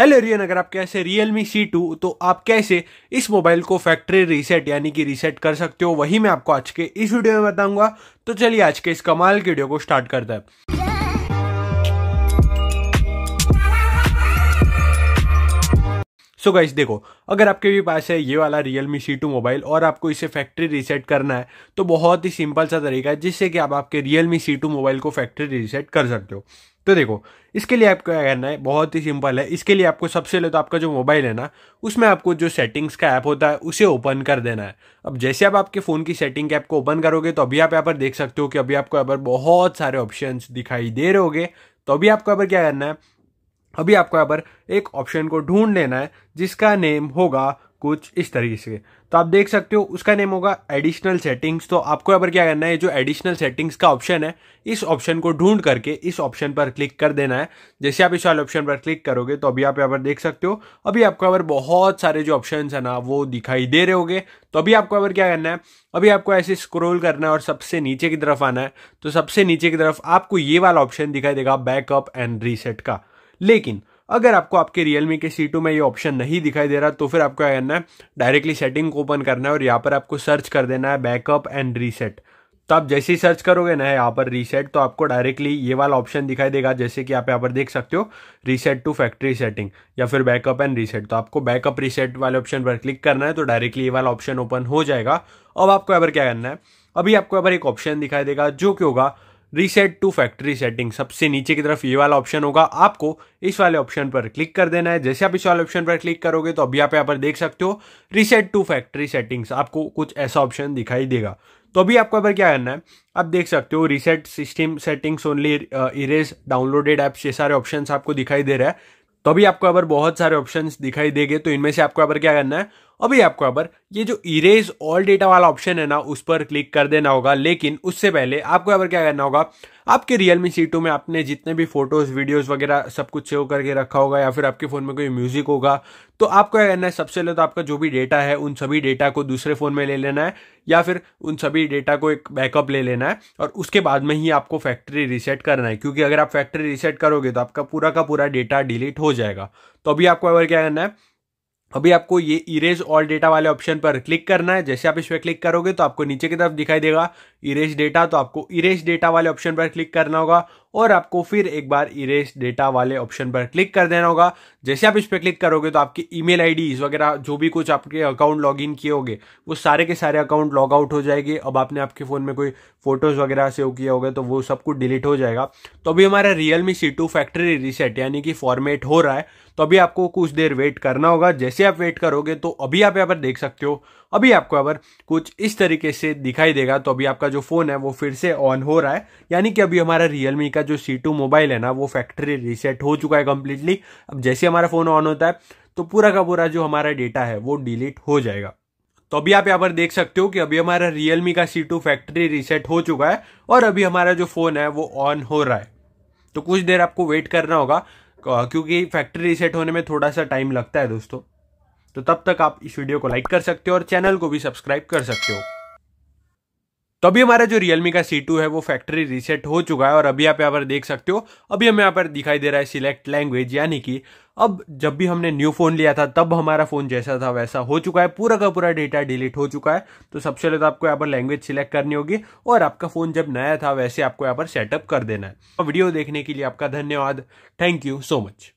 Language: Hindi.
हेलो रियन अगर आपके कैसे रियल मी सी टू तो आप कैसे इस मोबाइल को फैक्ट्री रीसेट यानी कि रीसेट कर सकते हो वही मैं आपको आज के इस वीडियो में बताऊंगा तो चलिए आज के इस कमाल की वीडियो को स्टार्ट करते हैं सो so गाइस देखो अगर आपके भी पास है ये वाला Realme C two mobile और आपको इसे फैक्ट्री रीसेट करना है तो बहुत ही सिंपल सा तरीका है जिससे कि आप आपके Realme C two mobile को फैक्ट्री रीसेट कर सकते हो तो देखो इसके लिए आपको क्या करना है बहुत ही सिंपल है इसके लिए आपको सबसे पहले तो आपका जो मोबाइल है ना उसमें आपको जो सेटिंग्स का ऐप होता है उसे ओपन कर देना है अब जैसे आप आपके फ़ोन की सेटिंग के ऐप को ओपन करोगे तो अभी आप यहाँ पर देख सकते हो कि अभी आपको यहाँ पर बहुत सारे ऑप्शन दिखाई दे रहे होगे तो अभी आपको यहाँ पर क्या करना है अभी आपको यहाँ पर एक ऑप्शन को ढूंढ लेना है जिसका नेम होगा कुछ इस तरीके से तो आप देख सकते हो उसका नेम होगा एडिशनल सेटिंग्स तो आपको यहाँ पर क्या करना है जो एडिशनल सेटिंग्स का ऑप्शन है इस ऑप्शन को ढूंढ करके इस ऑप्शन पर क्लिक कर देना है जैसे आप इस वाले ऑप्शन पर क्लिक करोगे तो अभी आप यहाँ पर देख सकते हो अभी आपको यहाँ पर बहुत सारे जो ऑप्शन है ना वो दिखाई दे रहे होगे तो अभी आपको यहाँ पर क्या करना है अभी आपको ऐसे स्क्रोल करना है और सबसे नीचे की तरफ आना है तो सबसे नीचे की तरफ आपको ये वाला ऑप्शन दिखाई देगा बैकअप एंड रीसेट का लेकिन अगर आपको आपके रियलमी के सी में ये ऑप्शन नहीं दिखाई दे रहा तो फिर आपको क्या करना है डायरेक्टली सेटिंग को ओपन करना है और यहाँ पर आपको सर्च कर देना है बैकअप एंड रीसेट तो आप जैसे ही सर्च करोगे ना यहाँ पर रीसेट तो आपको डायरेक्टली ये वाला ऑप्शन दिखाई देगा जैसे कि आप यहाँ पर देख सकते हो रीसेट टू फैक्ट्री सेटिंग या फिर बैकअप एंड रीसेट तो आपको बैकअप रीसेट वाले ऑप्शन पर क्लिक करना है तो डायरेक्टली ये वाला ऑप्शन ओपन हो जाएगा अब आपको यहाँ पर क्या करना है अभी आपको यहाँ पर एक ऑप्शन दिखाई देगा जो कि होगा रीसेट टू फैक्ट्री सेटिंग सबसे नीचे की तरफ ये वाला ऑप्शन होगा आपको इस वाले ऑप्शन पर क्लिक कर देना है जैसे आप इस वाले ऑप्शन पर क्लिक करोगे तो अभी आप यहाँ पर देख सकते हो रीसेट टू फैक्ट्री सेटिंग्स आपको कुछ ऐसा ऑप्शन दिखाई देगा तो अभी आपको अगर क्या करना है आप देख सकते हो reset system settings only erase downloaded apps ये सारे ऑप्शन आपको दिखाई दे रहा है तो अभी आपको अगर बहुत सारे ऑप्शन दिखाई देंगे तो इनमें से आपको यहाँ पर क्या करना है अभी आपको अबर ये जो इरेज ऑल डेटा वाला ऑप्शन है ना उस पर क्लिक कर देना होगा लेकिन उससे पहले आपको अगर क्या करना होगा आपके रियलमी सी टू में आपने जितने भी फोटोज वीडियोस वगैरह सब कुछ सेव करके रखा होगा या फिर आपके फ़ोन में कोई म्यूजिक होगा तो आपको क्या करना है सबसे पहले तो आपका जो भी डेटा है उन सभी डेटा को दूसरे फ़ोन में ले लेना है या फिर उन सभी डेटा को एक बैकअप ले लेना है और उसके बाद में ही आपको फैक्ट्री रीसेट करना है क्योंकि अगर आप फैक्ट्री रीसेट करोगे तो आपका पूरा का पूरा डेटा डिलीट हो जाएगा तो अभी आपको अगर क्या करना है अभी आपको ये इरेज ऑल डेटा वाले ऑप्शन पर क्लिक करना है जैसे आप इस पर क्लिक करोगे तो आपको नीचे की तरफ दिखाई देगा इरेज डेटा तो आपको इरेज डेटा वाले ऑप्शन पर क्लिक करना होगा और आपको फिर एक बार इरेज डेटा वाले ऑप्शन पर क्लिक कर देना होगा जैसे आप इस पर क्लिक करोगे तो आपकी ईमेल आईडीज वगैरह जो भी कुछ आपके अकाउंट लॉग इन किए होंगे वो सारे के सारे अकाउंट लॉग आउट हो जाएगी अब आपने आपके फ़ोन में कोई फोटोज़ वगैरह सेव किया होगा तो वो सब कुछ डिलीट हो जाएगा तो अभी हमारा Realme C two factory reset यानी कि फॉर्मेट हो रहा है तो अभी आपको कुछ देर वेट करना होगा जैसे आप वेट करोगे तो अभी आप यहाँ पर देख सकते हो अभी आपको यहाँ पर कुछ इस तरीके से दिखाई देगा तो अभी आपका जो फ़ोन है वो फिर से ऑन हो रहा है यानी कि अभी हमारा रियल का का जो सी टू मोबाइल है ना वो फैक्ट्री रीसेट हो चुका है कम्प्लीटली अब जैसे हमारा फ़ोन ऑन होता है तो पूरा का पूरा जो हमारा डेटा है वो डिलीट हो जाएगा तो अभी आप यहाँ पर देख सकते हो कि अभी हमारा रियलमी का सी टू फैक्ट्री रीसेट हो चुका है और अभी हमारा जो फ़ोन है वो ऑन हो रहा है तो कुछ देर आपको वेट करना होगा क्योंकि फैक्ट्री रीसेट होने में थोड़ा सा टाइम लगता है दोस्तों तो तब तक आप इस वीडियो को लाइक कर सकते हो और चैनल को भी सब्सक्राइब कर सकते हो तो अभी हमारा जो रियलमी का सी टू है वो फैक्ट्री रीसेट हो चुका है और अभी आप यहाँ पर देख सकते हो अभी हमें यहाँ पर दिखाई दे रहा है सिलेक्ट लैंग्वेज यानी कि अब जब भी हमने न्यू फोन लिया था तब हमारा फोन जैसा था वैसा हो चुका है पूरा का पूरा डेटा डिलीट हो चुका है तो सबसे पहले तो आपको यहाँ पर लैंग्वेज सिलेक्ट करनी होगी और आपका फोन जब नया था वैसे आपको यहाँ पर सेटअप कर देना है वीडियो देखने के लिए आपका धन्यवाद थैंक यू सो मच